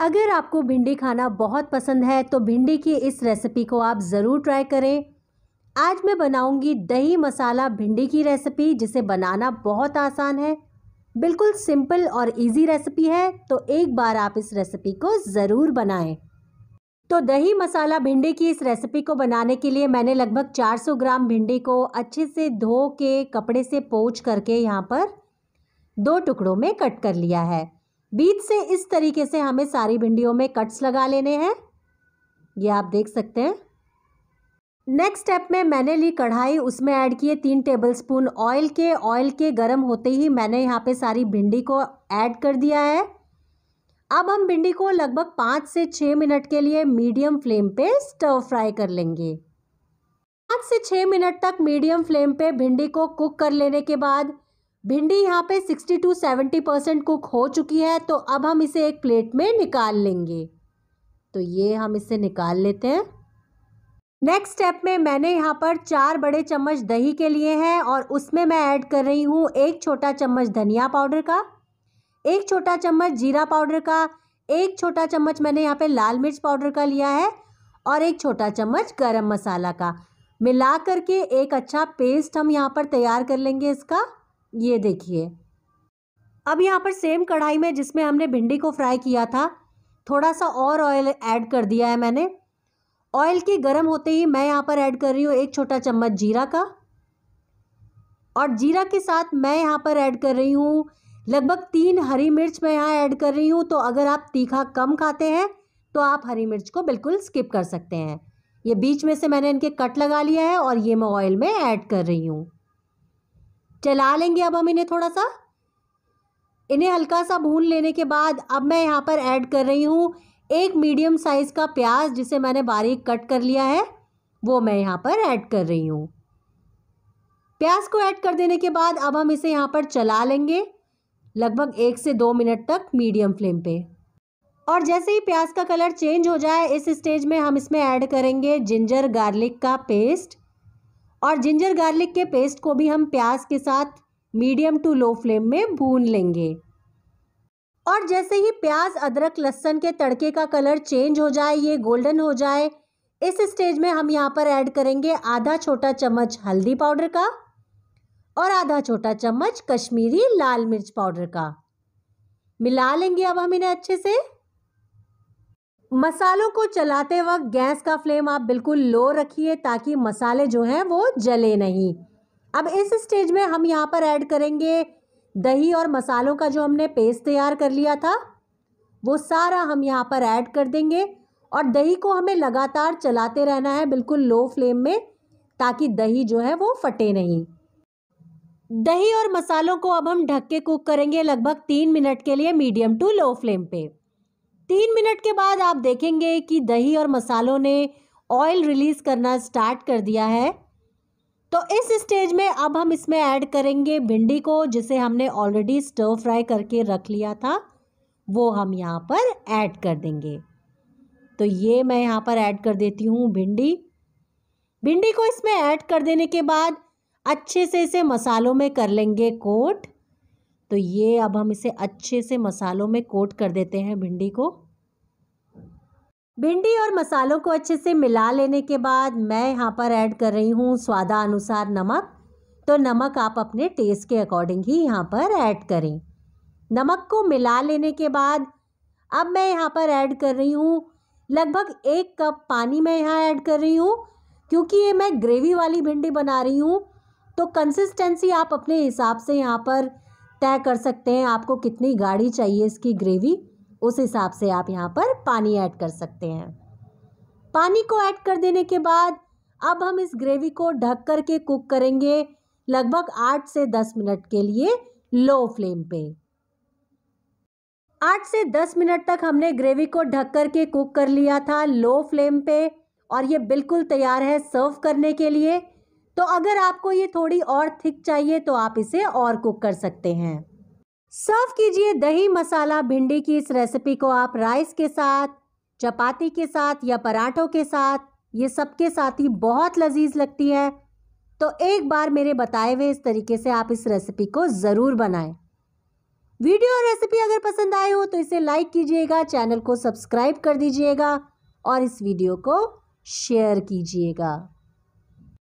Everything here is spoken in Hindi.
अगर आपको भिंडी खाना बहुत पसंद है तो भिंडी की इस रेसिपी को आप ज़रूर ट्राई करें आज मैं बनाऊंगी दही मसाला भिंडी की रेसिपी जिसे बनाना बहुत आसान है बिल्कुल सिंपल और इजी रेसिपी है तो एक बार आप इस रेसिपी को ज़रूर बनाएं तो दही मसाला भिंडी की इस रेसिपी को बनाने के लिए मैंने लगभग 400 ग्राम भिंडी को अच्छे से धो के कपड़े से पोच करके यहाँ पर दो टुकड़ों में कट कर लिया है बीच से इस तरीके से हमें सारी भिंडियों में कट्स लगा लेने हैं ये आप देख सकते हैं नेक्स्ट स्टेप में मैंने ली कढ़ाई उसमें ऐड किए तीन टेबलस्पून ऑयल के ऑयल के गर्म होते ही मैंने यहाँ पे सारी भिंडी को ऐड कर दिया है अब हम भिंडी को लगभग पाँच से छः मिनट के लिए मीडियम फ्लेम पे स्टव फ्राई कर लेंगे पाँच से छः मिनट तक मीडियम फ्लेम पे भिंडी को कुक कर लेने के बाद भिंडी यहाँ पे 60 टू 70 परसेंट कुक हो चुकी है तो अब हम इसे एक प्लेट में निकाल लेंगे तो ये हम इसे निकाल लेते हैं नेक्स्ट स्टेप में मैंने यहाँ पर चार बड़े चम्मच दही के लिए हैं और उसमें मैं ऐड कर रही हूँ एक छोटा चम्मच धनिया पाउडर का एक छोटा चम्मच जीरा पाउडर का एक छोटा चम्मच मैंने यहाँ पे लाल मिर्च पाउडर का लिया है और एक छोटा चम्मच गरम मसाला का मिला करके एक अच्छा पेस्ट हम यहाँ पर तैयार कर लेंगे इसका ये देखिए अब यहाँ पर सेम कढ़ाई में जिसमें हमने भिंडी को फ्राई किया था थोड़ा सा और ऑयल ऐड कर दिया है मैंने ऑयल के गर्म होते ही मैं यहाँ पर ऐड कर रही हूँ एक छोटा चम्मच जीरा का और जीरा के साथ मैं यहाँ पर ऐड कर रही हूँ लगभग तीन हरी मिर्च मैं यहाँ ऐड कर रही हूँ तो अगर आप तीखा कम खाते हैं तो आप हरी मिर्च को बिल्कुल स्किप कर सकते हैं ये बीच में से मैंने इनके कट लगा लिया है और ये मैं ऑयल में ऐड कर रही हूँ चला लेंगे अब हम इन्हें थोड़ा सा इन्हें हल्का सा भून लेने के बाद अब मैं यहाँ पर ऐड कर रही हूँ एक मीडियम साइज़ का प्याज जिसे मैंने बारीक कट कर लिया है वो मैं यहाँ पर ऐड कर रही हूँ प्याज को ऐड कर देने के बाद अब हम इसे यहाँ पर चला लेंगे लगभग एक से दो मिनट तक मीडियम फ्लेम पे और जैसे ही प्याज का कलर चेंज हो जाए इस स्टेज में हम इसमें ऐड करेंगे जिंजर गार्लिक का पेस्ट और जिंजर गार्लिक के पेस्ट को भी हम प्याज के साथ मीडियम टू लो फ्लेम में भून लेंगे और जैसे ही प्याज अदरक लहसन के तड़के का कलर चेंज हो जाए ये गोल्डन हो जाए इस स्टेज में हम यहाँ पर ऐड करेंगे आधा छोटा चम्मच हल्दी पाउडर का और आधा छोटा चम्मच कश्मीरी लाल मिर्च पाउडर का मिला लेंगे अब हम इन्हें अच्छे से मसालों को चलाते वक्त गैस का फ्लेम आप बिल्कुल लो रखिए ताकि मसाले जो हैं वो जले नहीं अब इस स्टेज में हम यहाँ पर ऐड करेंगे दही और मसालों का जो हमने पेस्ट तैयार कर लिया था वो सारा हम यहाँ पर ऐड कर देंगे और दही को हमें लगातार चलाते रहना है बिल्कुल लो फ्लेम में ताकि दही जो है वो फटे नहीं दही और मसालों को अब हम ढक के कुक करेंगे लगभग तीन मिनट के लिए मीडियम टू लो फ्लेम पे तीन मिनट के बाद आप देखेंगे कि दही और मसालों ने ऑयल रिलीज़ करना स्टार्ट कर दिया है तो इस स्टेज में अब हम इसमें ऐड करेंगे भिंडी को जिसे हमने ऑलरेडी स्टर फ्राई करके रख लिया था वो हम यहाँ पर ऐड कर देंगे तो ये मैं यहाँ पर ऐड कर देती हूँ भिंडी भिंडी को इसमें ऐड कर देने के बाद अच्छे से इसे मसालों में कर लेंगे कोट तो ये अब हम इसे अच्छे से मसालों में कोट कर देते हैं भिंडी को भिंडी और मसालों को अच्छे से मिला लेने के बाद मैं यहाँ पर ऐड कर रही हूँ स्वादा अनुसार नमक तो नमक आप अपने टेस्ट के अकॉर्डिंग ही यहाँ पर ऐड करें नमक को मिला लेने के बाद अब मैं यहाँ पर ऐड कर रही हूँ लगभग एक कप पानी मैं यहाँ ऐड कर रही हूँ क्योंकि ये मैं ग्रेवी वाली भिंडी बना रही हूँ तो कंसिस्टेंसी आप अपने हिसाब से यहाँ पर तय कर सकते हैं आपको कितनी गाढ़ी चाहिए इसकी ग्रेवी उस हिसाब से आप यहाँ पर पानी ऐड कर सकते हैं पानी को ऐड कर देने के बाद अब हम इस ग्रेवी को ढक कर के कुक करेंगे लगभग आठ से दस मिनट के लिए लो फ्लेम पे आठ से दस मिनट तक हमने ग्रेवी को ढक कर के कुक कर लिया था लो फ्लेम पे और ये बिल्कुल तैयार है सर्व करने के लिए तो अगर आपको ये थोड़ी और थिक चाहिए तो आप इसे और कुक कर सकते हैं सर्व कीजिए दही मसाला भिंडी की इस रेसिपी को आप राइस के साथ चपाती के साथ या पराठों के साथ ये सबके साथ ही बहुत लजीज लगती है तो एक बार मेरे बताए हुए इस तरीके से आप इस रेसिपी को ज़रूर बनाएं वीडियो और रेसिपी अगर पसंद आए हो तो इसे लाइक कीजिएगा चैनल को सब्सक्राइब कर दीजिएगा और इस वीडियो को शेयर कीजिएगा